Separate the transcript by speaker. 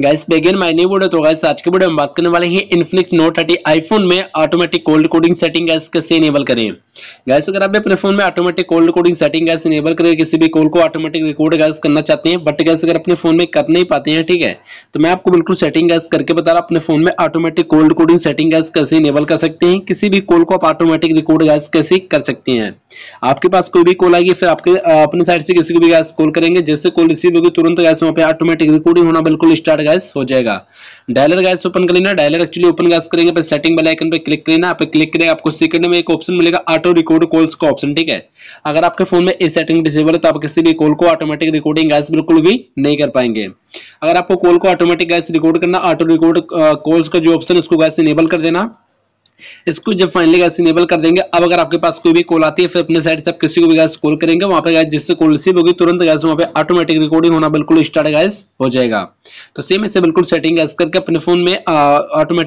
Speaker 1: gas begin my new video तो guys आज के वीडियो में बात करने वाले हैं इन्फिनिक्स नोट थर्टी आईफोन में automatic call recording setting guys कैसे इनेबल करें गैस अगर आप अपने फोन में automatic call recording setting guys enable करें किसी भी कॉल को ऑटोमेटिक रिकॉर्ड गैस करना चाहते हैं बट गैस अगर अपने फोन में कर नहीं पाते हैं ठीक है तो मैं आपको बिल्कुल सेटिंग गैस करके बता रहा अपने फोन में automatic call recording setting guys कैसे इनेबल कर सकते हैं किसी भी कॉल को आप ऑटोमेटिक रिकॉर्ड गैस कैसे कर सकते हैं आपके पास कोई भी कॉल आएगी फिर आपके अपने साइड से किसी को भी गैस कॉल करेंगे जैसे कॉल रिसीव होगी तुरंत गैस वहाँ पे ऑटोमेटिक रिकॉर्डिंग होना बिल्कुल स्टार्ट गैस हो जाएगा डायलर गैस ओपन कर लेना डायलर एक्चुअली ओपन गैस करेंगे पर सेटिंग वाले आइकन पर क्लिक करना आप क्लिक करेंगे आपको सेकंड में एक ऑप्शन मिलेगा ऑटो रिकॉर्ड कॉल्स का ऑप्शन ठीक है अगर आपके फोन में ये सेटिंग डिसेबल है तो आप किसी भी कॉल को ऑटोमेटिक रिकॉर्डिंग गैस बिल्कुल भी नहीं कर पाएंगे अगर आपको कॉल को ऑटोमेटिक गैस रिकॉर्ड करना ऑटो रिकॉर्ड कॉल्स का जो ऑप्शन है उसको गैस इनेबल कर देना इसको जब फाइनली गैस इनेबल कर देंगे अब अगर आपके पास कोई भी कॉल आती है फिर अपने साइड से आप किसी को भी गैस कॉल करेंगे वहां पे गैस जिससे कॉल रिसीव होगी तुरंत गैस वहां पे ऑटोमेटिक रिकॉर्डिंग होना बिल्कुल स्टार्ट गैस हो जाएगा तो सेम इसे बिल्कुल सेटिंग गैस करके अपने फोन में ऑटोमेटिक